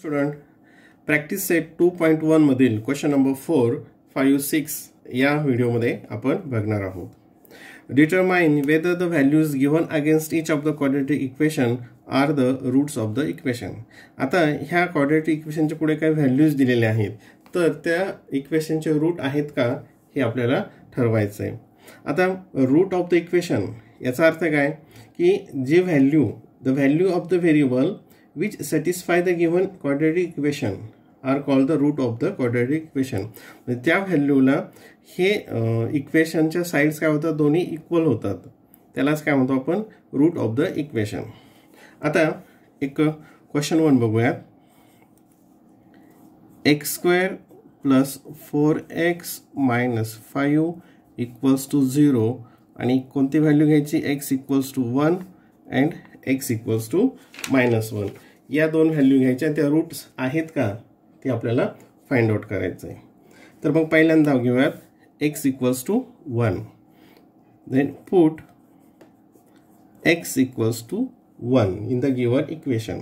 Student practice set two point वनमधील question number four five six या व्हिडिओमध्ये आपण बघणार आहोत determine whether the values given against each of the quadratic equation are the roots of the equation आता ह्या quadratic इक्वेशनच्या पुढे काही व्हॅल्यूज दिलेल्या आहेत तर त्या इक्वेशनचे रूट आहेत का हे आपल्याला ठरवायचं आहे आता रूट ऑफ द इक्वेशन याचा अर्थ काय की जे value the value of the variable which satisfy the given quadratic equation are call the root of the quadratic equation म्हणजे त्या व्हॅल्यूला हे इक्वेशनच्या साईड्स काय होतात दोन्ही इक्वल होतात त्यालाच काय म्हणतो आपण रूट ऑफ द इक्वेशन आता एक क्वेश्चन वन बघूया x square plus four x minus five equals to zero आणि कोणती व्हॅल्यू घ्यायची x equals to one and x equals to minus one या दोन व्हॅल्यू घ्यायच्या त्या रूट्स आहेत का ते आपल्याला फाइंड आउट करायचं आहे तर मग पहिल्यांदा घेऊयात x equals to one then put x equals to one in the given equation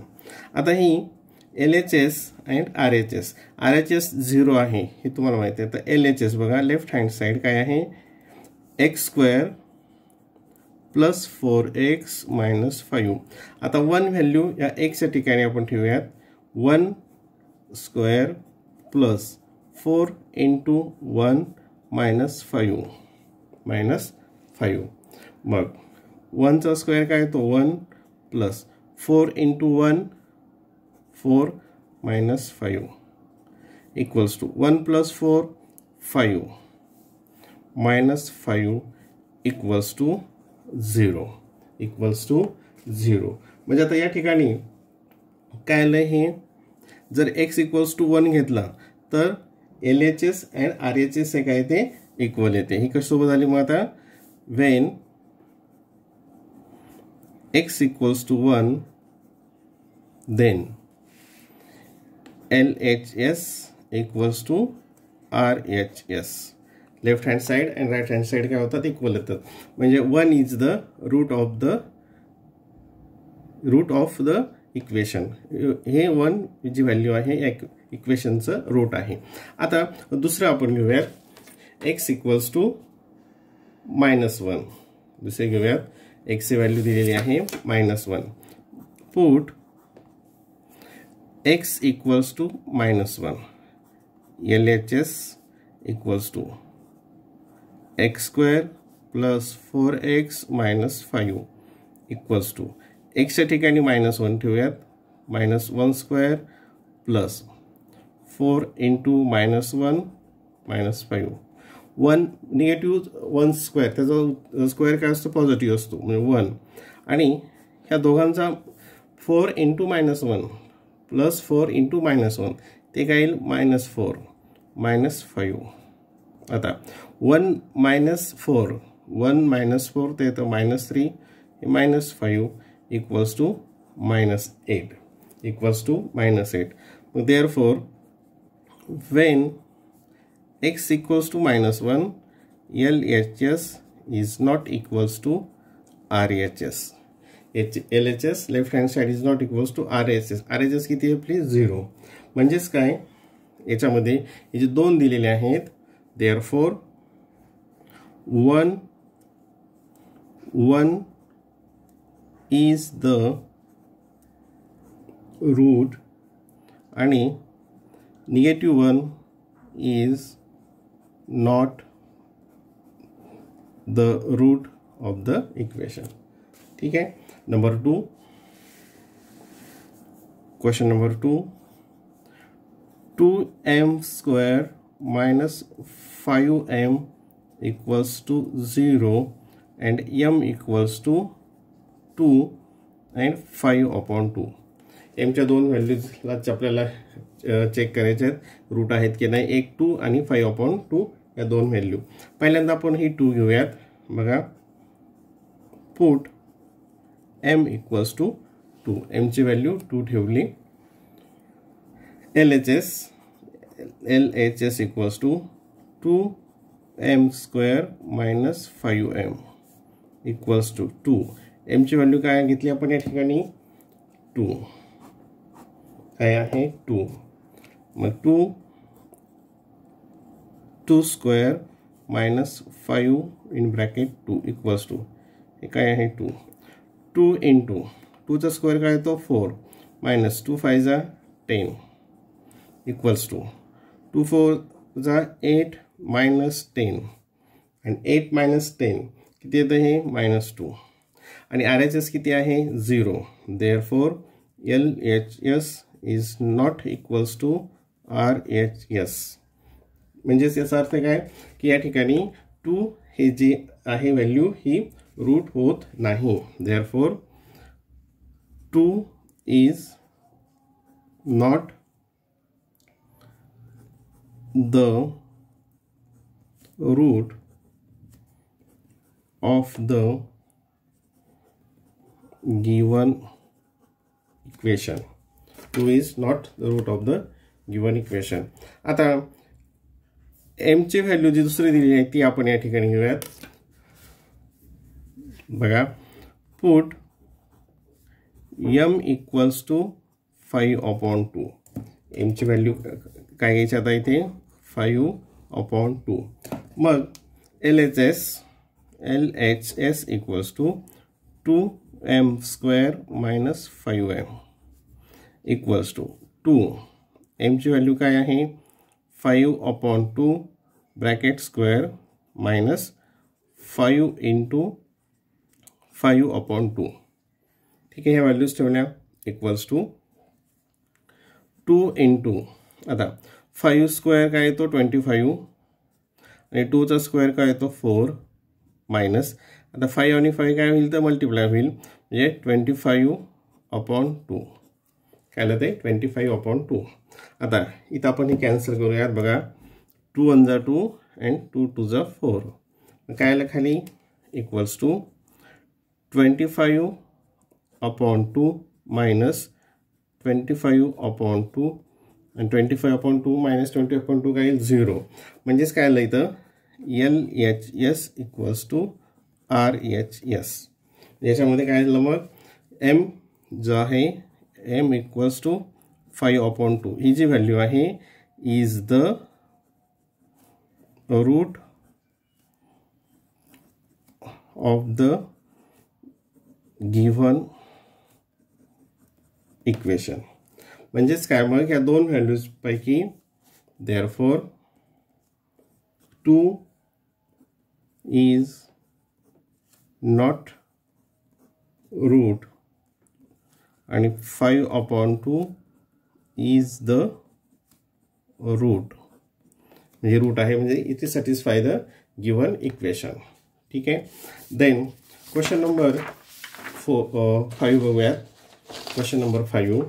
आता ही L H S and R H S R H S zero आहे हे तुम्हाला माहिती आहे तर एल एच एस बघा लेफ्ट हँड साईड काय आहे x square plus four x minus five आता वन व्हॅल्यू या एक्सच्या ठिकाणी आपण ठेवूयात one square plus four into one minus five minus five मग वनचा स्क्वेअर काय तो one plus four into one four minus five equals to one plus four five minus five equals to zero equals to zero म्हणजे आता या ठिकाणी काय आलं हे जर एक्स इक्वल्स टू वन घेतला तर L H S and R H S हे काय ते इक्वल येते ही कशासोबत आली मग आता when x equals to one then L H S equals to R H S left hand side and right hand side काय होतात इक्वल येतात म्हणजे one is the root of the root of the equation हे one जी value आहे या इक्वेशनचं root आहे आता दुसरं आपण घेऊयात x equals to minus one दुसरे घेऊयात एक्सची व्हॅल्यू दिलेली आहे minus one put x equals to minus one L H S equals to x square plus four x minus five equals to एक्सच्या ठिकाणी मायनस वन ठेवूयात minus one square plus four into minus one minus five one negative one square त्याचा square काय असतो positive असतो म्हणजे one आणि ह्या दोघांचा four into minus one plus four into minus one ते काय येईल मायनस फोर मायनस फाईव्ह आता one minus four one minus four ते येतं minus three minus five equals to minus eight equals to minus eight मग therefore when x equals to minus one L H S is not equals to R H S H L H S left hand side is not equals to R H S R H S किती आहे please zero म्हणजेच काय याच्यामध्ये हे जे दोन दिलेले आहेत Therefore, 1, 1 is the root Any negative negative 1 is not the root of the equation Okay. Number two. Question number two. Two m square. minus 5m equals to 0 and m equals to 2 and five upon two एमच्या दोन व्हॅल्यूजलाच आपल्याला check करायचे आहेत route आहेत की नाही एक to आणि फाईव्ह अपॉन टू या दोन व्हॅल्यू पहिल्यांदा आपण ही टू घेऊयात बघा put M equals to two एमची व्हॅल्यू टू ठेवली L H S L H S equals to two M square minus five M equals to two M ची वैल्यू का घी या टू का है टू मैं two two square minus five in bracket two equals two का काय two two in two two square square का फोर माइनस टू फाइव जा ten equals to to four जा एट मायनस टेन आणि eight minus ten किती येतं हे minus two आणि आर एच एस किती आहे zero therefore L H S is not equals to R H S म्हणजेच याचा अर्थ काय की या ठिकाणी टू हे जे आहे व्हॅल्यू ही रूट होत नाही therefore two is not the root of the given equation 2 is not the root of the given equation आता एमचे व्हॅल्यू जी दुसरी दिली आहे ती आपण या ठिकाणी घेऊयात बघा put M equals to five upon two एमची व्हॅल्यू काय घ्यायची आता इथे फाइव अपॉन टू मग L H S L H S equals to two M square minus five M equals to two M ची वैल्यू का five upon two bracket square minus five into five upon two ठीक है हे values equals to two into आता five square काय येतो twenty five आणि टूचा square काय येतो फोर मायनस आता फाईव्ह आणि फाईव्ह काय होईल तर मल्टिप्लाय होईल म्हणजे ट्वेंटी फाईव्ह अपॉन टू काय ते ट्वेंटी फाईव्ह अपॉन टू आता इथं आपण हे कॅन्सल करूयात बघा टू वन जा टू अँड टू टू जा फोर काय आलं खाली equals to twenty five upon two minus twenty five upon two आणि twenty five upon two minus twenty upon two काय झिरो म्हणजेच काय आलं इथं L H S equals to R H S याच्यामध्ये काय झालं मग एम जो आहे M equals to five upon two ही जी व्हॅल्यू आहे is the root of the given equation का कार्बनिक हा दोन व्हॅल्यूजपैकी therefore two is not root आणि upon two is the root म्हणजे रूट है म्हणजे इथे सैटिस्फाई द गिवन इक्वेशन ठीक है देन क्वेश्चन नंबर फो फाइव बहुया question number five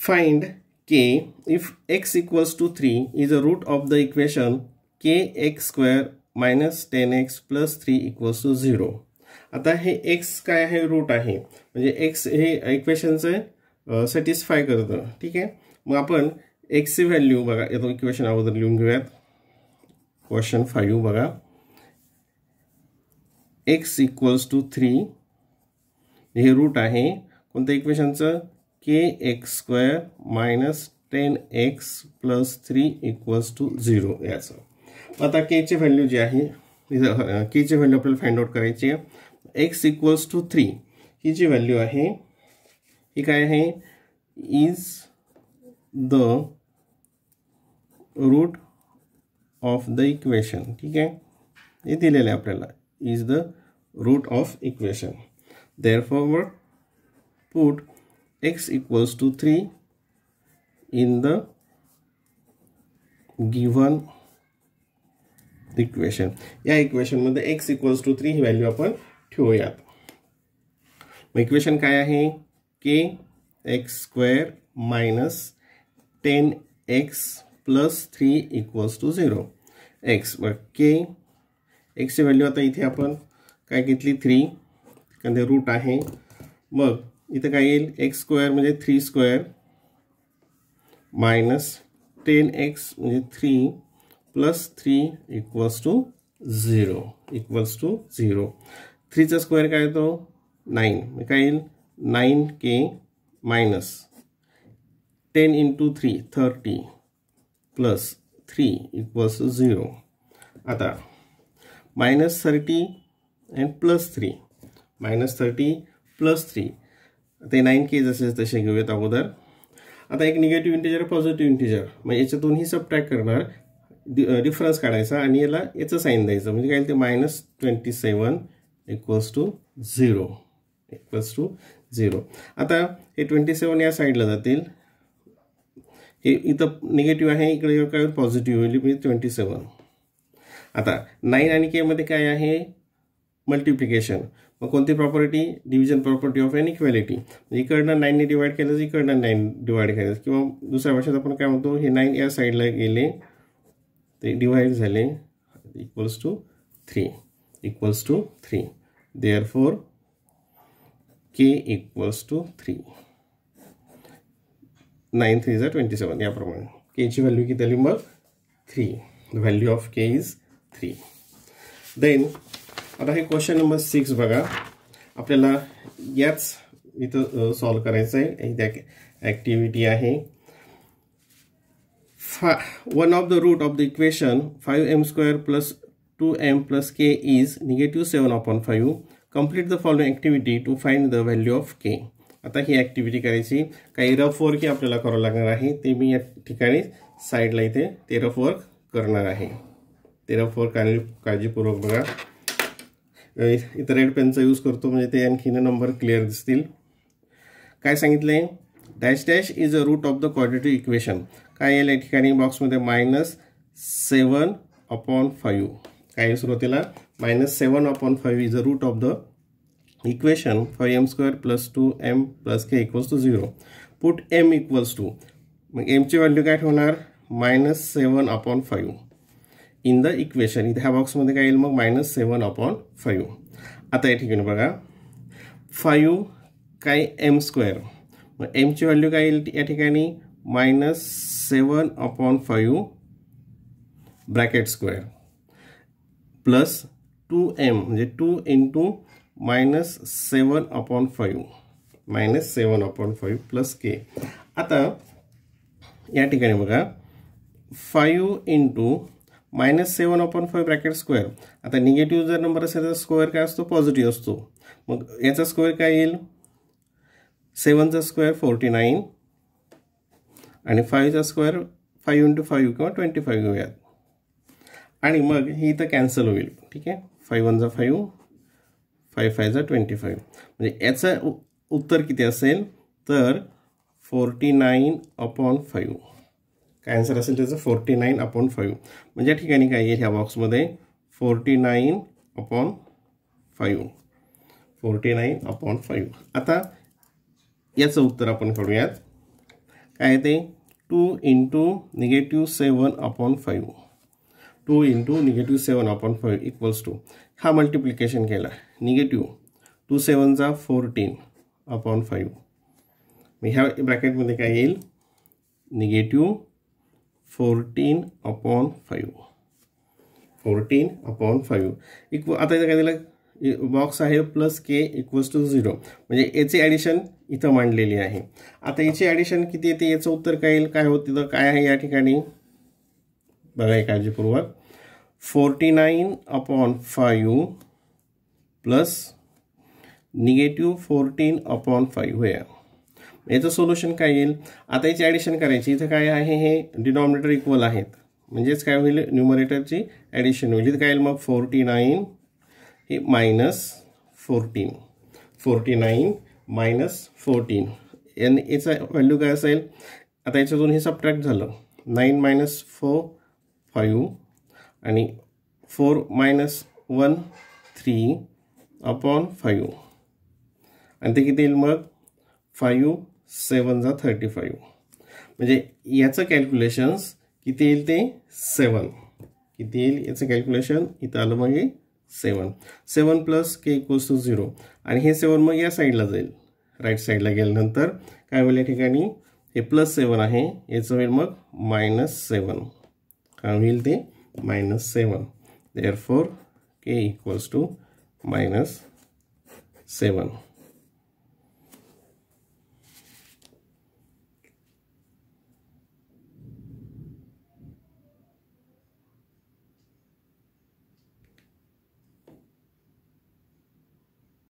Find k if x equals to 3 is the root of the equation kx square minus ten x plus three equals to zero आता हे x काय आहे route आहे म्हणजे x हे इक्वेशनचं satisfy करतं ठीक आहे मग आपण ची व्हॅल्यू बघा येतो इक्वेशन अगोदर लिहून घेऊयात क्वेश्चन फाईव्ह बघा एक्स इक्वल्स टू थ्री हे रूट आहे कोणत्या इक्वेशनचं k x square minus ten x plus three equals to zero याचं आता केची व्हॅल्यू जी आहे केची व्हॅल्यू आपल्याला फाइंड आउट करायची आहे एक्स इक्वल्स टू थ्री ही जी व्हॅल्यू आहे ही काय आहे is the root of the equation ठीक आहे हे दिलेलं आहे आपल्याला is the root of equation therefore put x equals to three in the given equation या इक्वेशनमध्ये एक्स इक्वल्स टू थ्री ही व्हॅल्यू आपण ठेवूयात मग इक्वेशन काय आहे k x square minus ten x plus three equals to zero x बर के एक्सची value आता इथे आपण काय घेतली थ्री कारण ते रूट आहे मग इथं काय येईल एक्स स्क्वेअर म्हणजे three square minus ten x म्हणजे three plus three equals to zero equals to zero थ्रीचा स्क्वेअर काय येतो नाईन काय येईल nine k minus ten into three thirty plus three equals to zero आता minus thirty and plus three minus thirty plus three ते nine केज असेल तसे घेऊयात अगोदर आता एक निगेटिव्ह इंटिजर पॉझिटिव्ह इंटिजर मग याच्या दोन्ही ट्रॅक करणार डिफरन्स काढायचा आणि याला याचं साईन द्यायचं म्हणजे काय ते minus twenty seven equals to zero equals to zero आता हे ट्वेंटी सेवन या साईडला जातील हे इथं निगेटिव्ह आहे इकडे काय पॉझिटिव्ह होईल म्हणजे ट्वेंटी सेवन आता नाईन आणि केमध्ये काय आहे मल्टिप्लिकेशन मग कोणती property division property of equality इकडनं नाईनने डिवाईड केलं तर इकडनं नाईन डिवाईड केलं किंवा दुसऱ्या भाषेत आपण काय म्हणतो हे नाईन या साईडला गेले ते डिवाइड झाले equals to three equals to three there four K equals to three nine three झा ट्वेंटी सेवन याप्रमाणे केची व्हॅल्यू किती आली मग three the value of k is three then आता हे क्वेश्चन नंबर सिक्स बघा आपल्याला याच इथं सॉल्व करायचं आहे एक ॲक्टिव्हिटी आहे फा one of the root of the equation five M square plus two M plus k is negative seven upon five complete the following activity to find the value of k आता ही activity करायची काही rough work आपल्याला करावं लागणार आहे ते मी या ठिकाणी साईडला इथे ते रफ वर्क करणार आहे ते रफ वर्क काळजीपूर्वक बघा इथं रेड पेनचा यूज करतो म्हणजे ते आणखीन नंबर क्लिअर दिसतील काय सांगितलं आहे dash dash is a root of the quantity equation काय येईल या ठिकाणी बॉक्समध्ये मायनस सेवन अपॉन फाईव्ह काय सुरू सुरुवातीला minus seven upon five is a root of the equation five M square plus two M plus K equals to zero put M equals to मग एमची व्हॅल्यू काय ठेवणार minus seven upon five in the equation इथे ह्या बॉक्समध्ये काय येईल मग मायनस सेवन अपॉन फाईव्ह आता या ठिकाणी बघा फाईव्ह काय एम स्क्वेअर मग एमची व्हॅल्यू काय येईल या ठिकाणी minus seven upon five bracket square plus two M म्हणजे two into minus seven upon five minus seven upon five plus K आता या ठिकाणी बघा five into minus seven upon five bracket square आता निगेटिव्ह जर नंबर असेल तर square काय असतो पॉझिटिव्ह असतो मग याचा स्क्वेअर काय येईल सेवनचा स्क्वेअर फोर्टी नाईन आणि फाईव्हचा स्क्वेअर फाईव्ह इंटू फाईव्ह किंवा ट्वेंटी फाईव्ह घेऊयात आणि मग ही इथं कॅन्सल होईल ठीक आहे फाईव्ह वनचा फाईव्ह फाईव्ह फायचा ट्वेंटी फाईव्ह म्हणजे याचं उत्तर किती असेल तर forty nine upon five answer असेल त्याचं फोर्टी नाईन अपॉन फाईव्ह म्हणजे या ठिकाणी काय येईल ह्या बॉक्समध्ये forty nine upon five forty nine upon five आता याचं उत्तर आपण काढूयात काय ते two into negative seven upon five two into negative seven upon five equals to हा मल्टिप्लिकेशन केला निगेटिव्ह टू सेवनचा फोर्टीन अपॉन फाईव्ह ह्या ब्रॅकेटमध्ये काय येईल negative fourteen upon five fourteen upon five इक्व आता इथं काय दिलं बॉक्स आहे plus K equals to zero म्हणजे याचे ॲडिशन इथं मांडलेली आहे आता याची ॲडिशन किती येते याचं उत्तर काय येईल काय होतं तिथं काय आहे या ठिकाणी बघा काळजीपूर्वक forty nine upon five plus negative fourteen upon five या याचं सोल्युशन काय येईल आता याची ॲडिशन करायची इथं काय आहे हे डिनॉमिनेटर इक्वल आहेत म्हणजेच काय होईल न्युमरेटरची ॲडिशन होईल इथं काय येईल मग फोर्टी नाईन हे minus fourteen forty nine minus fourteen एन याचा व्हॅल्यू काय असेल आता याच्यातून हे सबट्रॅक्ट झालं नाईन मायनस फोर फाईव्ह आणि four minus one three upon five आणि ते किती येईल मग फाईव्ह सेवन जा थर्टी फाईव्ह म्हणजे याचं कॅल्क्युलेशन्स किती येईल ते सेवन किती येईल याचं कॅल्क्युलेशन इथं आलं मग हे seven seven plus K equals to zero आणि हे सेवन मग या साईडला जाईल राईट साईडला गेल्यानंतर काय होईल या ठिकाणी हे प्लस सेवन आहे याचं होईल मग मायनस सेवन काय होईल ते minus seven there four K equals to minus seven